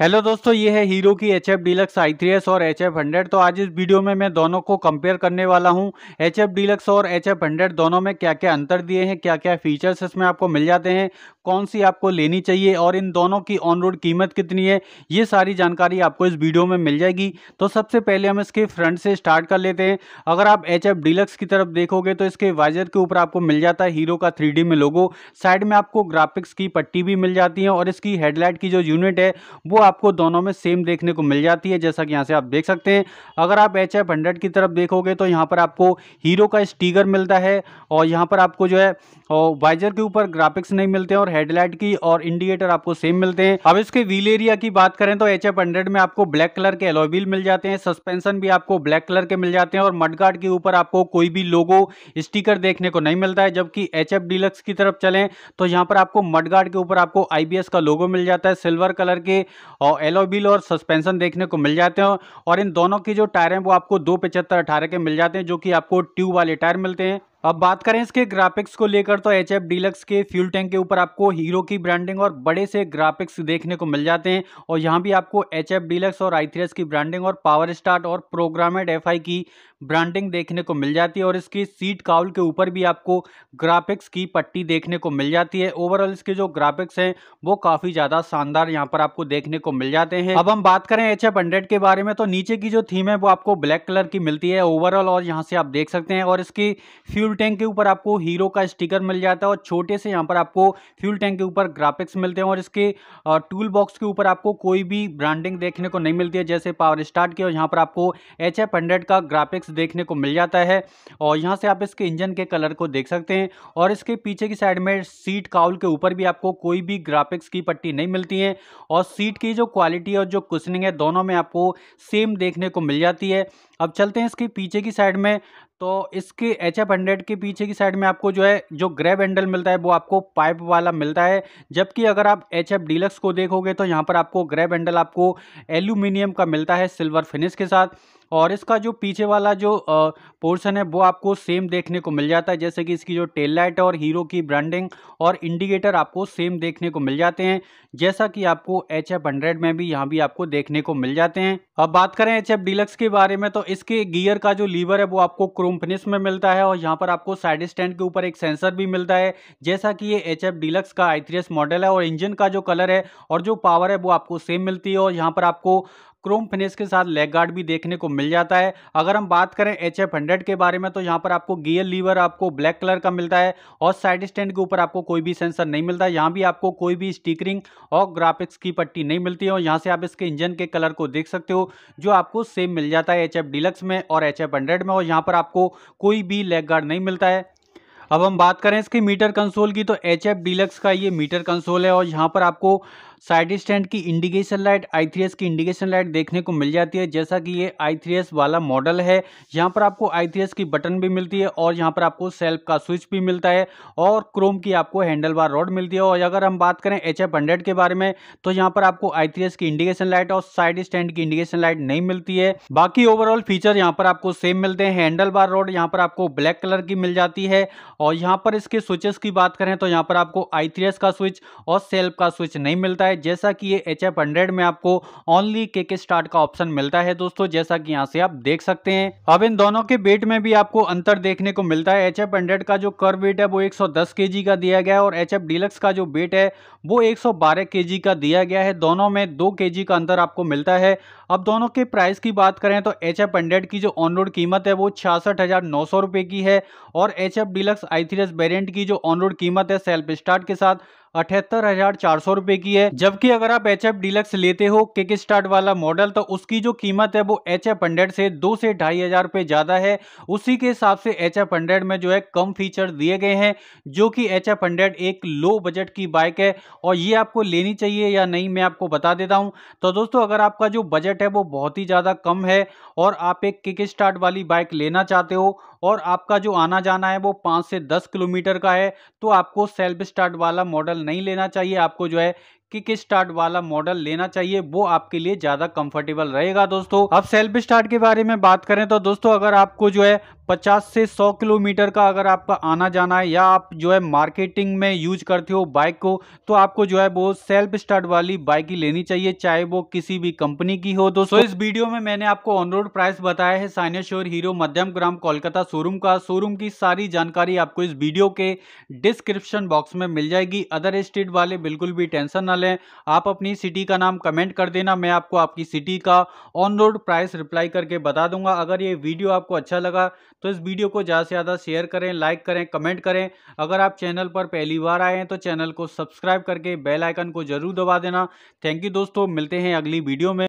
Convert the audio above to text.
hello दोस्तों ये है हीरो की H F deluxe I three S और एच एफ हंड्रेड तो आज इस वीडियो में मैं दोनों को कंपेयर करने वाला हूँ एच एफ डीलक्स और एच एफ हंड्रेड दोनों में क्या क्या अंतर दिए हैं क्या क्या फीचर्स इसमें आपको मिल जाते हैं कौन सी आपको लेनी चाहिए और इन दोनों की ऑन रोड कीमत कितनी है ये सारी जानकारी आपको इस वीडियो में मिल जाएगी तो सबसे पहले हम इसके फ्रंट से स्टार्ट कर लेते हैं अगर आप एच एफ डीलक्स की तरफ देखोगे तो इसके वाइजर के ऊपर आपको मिल जाता है हीरो का थ्री डी में लोगो साइड में आपको ग्राफिक्स की पट्टी भी मिल जाती है और इसकी हेडलाइट की जो यूनिट है वो आपको दोनों में सेम देखने को मिल जाती है जैसा कि यहाँ से आप देख सकते हैं अगर आप एच एफ हंड्रेड की तरफ देखोगे तो यहाँ पर आपको हीरो का स्टीकर मिलता है और यहाँ पर आपको जो है वाइजर के ऊपर ग्राफिक्स नहीं मिलते हैं और हेडलाइट की और इंडिकेटर आपको सेम मिलते हैं अब इसके व्हील एरिया की बात करें तो एच एफ हंड्रेड में आपको ब्लैक कलर के एलोविल मिल जाते हैं सस्पेंशन भी आपको ब्लैक कलर के मिल जाते हैं और मडगार्ड के ऊपर आपको कोई भी लोगो स्टीकर देखने को नहीं मिलता है जबकि एच एफ डीलक्स की तरफ चलें तो यहाँ पर आपको मडगार्ड के ऊपर आपको आई का लोगो मिल जाता है सिल्वर कलर के और एलोबिल और सस्पेंशन देखने को मिल जाते हैं और इन दोनों के जो टायर हैं वो आपको दो पचहत्तर अठारह के मिल जाते हैं जो कि आपको ट्यूब वाले टायर मिलते हैं अब बात करें इसके ग्राफिक्स को लेकर तो एच एफ डीलक्स के फ्यूल टैंक के ऊपर आपको हीरो की ब्रांडिंग और बड़े से ग्राफिक्स देखने को मिल जाते हैं और यहाँ भी आपको एच एफ डीलक्स और आई की ब्रांडिंग और पावर स्टार्ट और प्रोग्रामेड एफ आई की ब्रांडिंग देखने को मिल जाती है और इसकी सीट काउल के ऊपर भी आपको ग्राफिक्स की पट्टी देखने को मिल जाती है ओवरऑल इसके जो ग्राफिक्स हैं वो काफ़ी ज़्यादा शानदार यहाँ पर आपको देखने को मिल जाते हैं अब हम बात करें एच के बारे में तो नीचे की जो थीम है वो आपको ब्लैक कलर की मिलती है ओवरऑल और यहाँ से आप देख सकते हैं और इसकी फ्यूल टैंक के ऊपर आपको हीरो का स्टिकर मिल जाता है और छोटे से यहाँ पर आपको फ्यूल टैंक के ऊपर ग्राफिक्स मिलते हैं और इसके टूल बॉक्स के ऊपर आपको कोई भी ब्रांडिंग देखने को नहीं मिलती है जैसे पावर स्टार्ट की और यहाँ पर आपको एच का ग्राफिक्स वर्क्स देखने को मिल जाता है और यहाँ से आप इसके इंजन के कलर को देख सकते हैं और इसके पीछे की साइड में सीट काउल के ऊपर भी आपको कोई भी ग्राफिक्स की पट्टी नहीं मिलती है और सीट की जो क्वालिटी और जो कुशनिंग है दोनों में आपको सेम देखने को मिल जाती है अब चलते हैं इसके पीछे की साइड में तो इसके एच एफ हंड्रेड के पीछे की साइड में आपको जो है जो ग्रैब हैंडल मिलता है वो आपको पाइप वाला मिलता है जबकि अगर आप एच एफ डीलक्स को देखोगे तो यहाँ पर आपको ग्रैब हैंडल आपको एल्यूमिनियम का मिलता है सिल्वर फिनिश के साथ और इसका जो पीछे वाला जो पोर्शन है वो आपको सेम देखने को मिल जाता है जैसे कि इसकी जो टेल लाइट है और हीरो की ब्रांडिंग और इंडिकेटर आपको सेम देखने को मिल जाते हैं जैसा कि आपको एच एफ हंड्रेड में भी यहाँ भी आपको देखने को मिल जाते हैं अब बात करें एच एफ डिलक्स के बारे में तो इसके गियर का जो लीवर है वो आपको क्रोम फिनिश में मिलता है और यहाँ पर आपको साइड स्टैंड के ऊपर एक सेंसर भी मिलता है जैसा कि ये एच एफ डिलक्स का आई मॉडल है और इंजन का जो कलर है और जो पावर है वो आपको सेम मिलती है और यहाँ पर आपको क्रोम फिनिश के साथ लेग गार्ड भी देखने को मिल जाता है अगर हम बात करें एच एफ हंड्रेड के बारे में तो यहाँ पर आपको गियर लीवर आपको ब्लैक कलर का मिलता है और साइड स्टैंड के ऊपर आपको कोई भी सेंसर नहीं मिलता यहाँ भी आपको कोई भी स्टिकरिंग और ग्राफिक्स की पट्टी नहीं मिलती है और यहाँ से आप इसके इंजन के कलर को देख सकते हो जो आपको सेम मिल जाता है एच एफ डिलक्स में और एच एफ हंड्रेड में और यहाँ पर आपको कोई भी लेग गार्ड नहीं मिलता है अब हम बात करें इसके मीटर कंसोल की तो एच एफ डीलक्स का ये मीटर कंसोल है और यहाँ पर आपको साइड स्टैंड की इंडिकेशन लाइट आई की इंडिकेशन लाइट देखने को मिल जाती है जैसा कि ये आई वाला मॉडल है यहाँ पर आपको आई की बटन भी मिलती है और यहाँ पर आपको सेल्फ का स्विच भी मिलता है और क्रोम की आपको हैंडल बार रॉड मिलती है और अगर हम बात करें एच के बारे में तो यहाँ पर आपको आई की इंडिकेशन लाइट और साइड स्टैंड की इंडिकेशन लाइट नहीं मिलती है बाकी ओवरऑल फीचर यहाँ पर आपको सेम मिलते हैं हैंडल बार रोड यहाँ पर आपको ब्लैक कलर की मिल जाती है और यहाँ पर इसके स्विचेस की बात करें तो यहाँ पर आपको आई का स्विच और सेल्फ का स्विच नहीं मिलता है है जैसा कि ये एच एफ हंड्रेड में आपको ओनली के के स्टार्ट का ऑप्शन मिलता है दोस्तों जैसा कि यहाँ से आप देख सकते हैं अब इन दोनों के वेट में भी आपको अंतर देखने को मिलता है एच एफ हंड्रेड का जो कर वेट है वो एक सौ दस के जी का दिया गया है और एच एफ डिलक्स का जो वेट है वो एक सौ बारह के जी का दिया गया है दोनों में दो के जी का अंतर आपको मिलता है अब दोनों के प्राइस की बात करें तो एच एफ हंड्रेड की जो ऑन रोड कीमत है वो छियासठ हजार नौ सौ रुपये की है और H F deluxe I three S variant की जो ऑन रोड कीमत है सेल्फ स्टार्ट के साथ अठहत्तर हजार चार सौ रूपए की है जबकि अगर आप एच एफ डीलक्स लेते हो किक स्टार्ट वाला मॉडल तो उसकी जो कीमत है वो एच एफ हंड्रेड से दो से ढाई हजार रुपये ज़्यादा है उसी के हिसाब से एच एफ हंड्रेड में जो है कम फीचर दिए गए हैं जो कि एच एफ हंड्रेड एक लो बजट की बाइक है और ये आपको लेनी चाहिए या नहीं मैं आपको बता देता हूँ तो दोस्तों अगर आपका जो बजट है वो बहुत ही ज़्यादा कम है और आप एक किक स्टार्ट वाली बाइक लेना चाहते हो और आपका जो आना जाना है वो पाँच से दस किलोमीटर का है तो आपको सेल्फ स्टार्ट वाला मॉडल नहीं लेना चाहिए आपको जो है किक स्टार्ट वाला मॉडल लेना चाहिए वो आपके लिए ज़्यादा कंफर्टेबल रहेगा दोस्तों अब सेल्फ स्टार्ट के बारे में बात करें तो दोस्तों अगर आपको जो है 50 से 100 किलोमीटर का अगर आपका आना जाना है या आप जो है मार्केटिंग में यूज करते हो बाइक को तो आपको जो है वो सेल्फ स्टार्ट वाली बाइक ही लेनी चाहिए चाहे वो किसी भी कंपनी की हो तो so, इस वीडियो में मैंने आपको ऑन रोड प्राइस बताया है signature Hero Madhyamgram Kolkata showroom का शोरूम की सारी जानकारी आपको इस वीडियो के डिस्क्रिप्शन बॉक्स में मिल जाएगी अदर स्टेट वाले बिल्कुल भी टेंशन ना लें आप अपनी सिटी का नाम कमेंट कर देना मैं आपको आपकी सिटी का ऑन रोड प्राइस रिप्लाई करके बता दूंगा अगर ये वीडियो आपको अच्छा लगा तो इस वीडियो को ज़्यादा से ज़्यादा शेयर करें लाइक करें कमेंट करें अगर आप चैनल पर पहली बार आए हैं तो चैनल को सब्सक्राइब करके बेल आइकन को जरूर दबा देना थैंक यू दोस्तों मिलते हैं अगली वीडियो में